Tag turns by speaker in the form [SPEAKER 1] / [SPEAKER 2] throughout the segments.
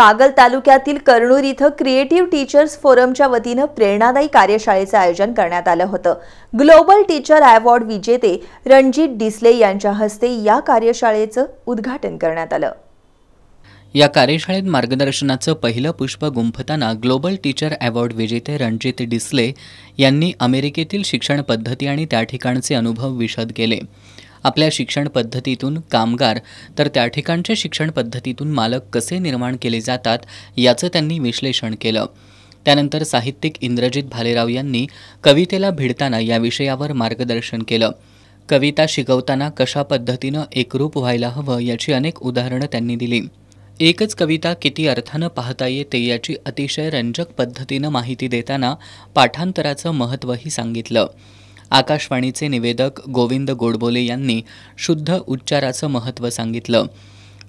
[SPEAKER 1] कागल तालुक्यातील कर्णूर इथं creative teachers फोरमच्या वतीनं प्रेरणादायी कार्यशाळेचं आयोजन करण्यात आलं होतं ग्लोबल टीचर अवॉर्ड विजेते रणजित डिसले यांच्या हस्ते या कार्यशाळेचं उद्घाटन करण्यात आलं
[SPEAKER 2] या कार्यशाळेत मार्गदर्शनाचं पहिलं पुष्प गुंफताना ग्लोबल टीचर अवॉर्ड विजेते रणजित डिसले यांनी अमेरिकेतील शिक्षण पद्धती आणि त्या ठिकाणचे अनुभव विशद केले आपल्या शिक्षण पद्धतीतून कामगार तर त्या ठिकाणच्या शिक्षण पद्धतीतून मालक कसे निर्माण केले जातात याचं त्यांनी विश्लेषण केलं त्यानंतर साहित्यिक इंद्रजित भालेराव यांनी कवितेला भिडताना या विषयावर मार्गदर्शन केलं कविता शिकवताना कशा पद्धतीनं एकरूप व्हायला हवं याची अनेक उदाहरणं त्यांनी दिली एकच कविता किती अर्थानं पाहता येते याची अतिशय रंजक पद्धतीनं माहिती देताना पाठांतराचं महत्त्वही सांगितलं आकाशवाणीचे निवेदक गोविंद गोडबोले यांनी शुद्ध उच्चाराचं महत्त्व सांगितलं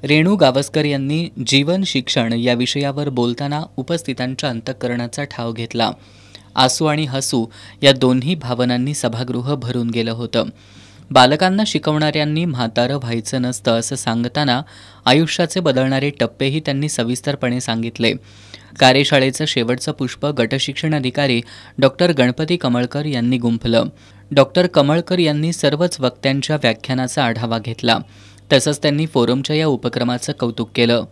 [SPEAKER 2] रेणू गावस्कर यांनी जीवन शिक्षण या विषयावर बोलताना उपस्थितांच्या अंतःकरणाचा ठाव घेतला आसू आणि हसू या दोन्ही भावनांनी सभागृह भरून गेलं होतं बालकांना शिकवणाऱ्यांनी म्हातारं व्हायचं नसतं असं सांगताना आयुष्याचे बदलणारे टप्पेही त्यांनी सविस्तरपणे सांगितले कार्यशाळेचं शेवटचं पुष्प गटशिक्षण अधिकारी डॉक्टर गणपती कमळकर यांनी गुंफलं डॉक्टर कमळकर यांनी सर्वच वक्त्यांच्या व्याख्यानाचा आढावा घेतला तसंच त्यांनी फोरमच्या या उपक्रमाचं कौतुक केलं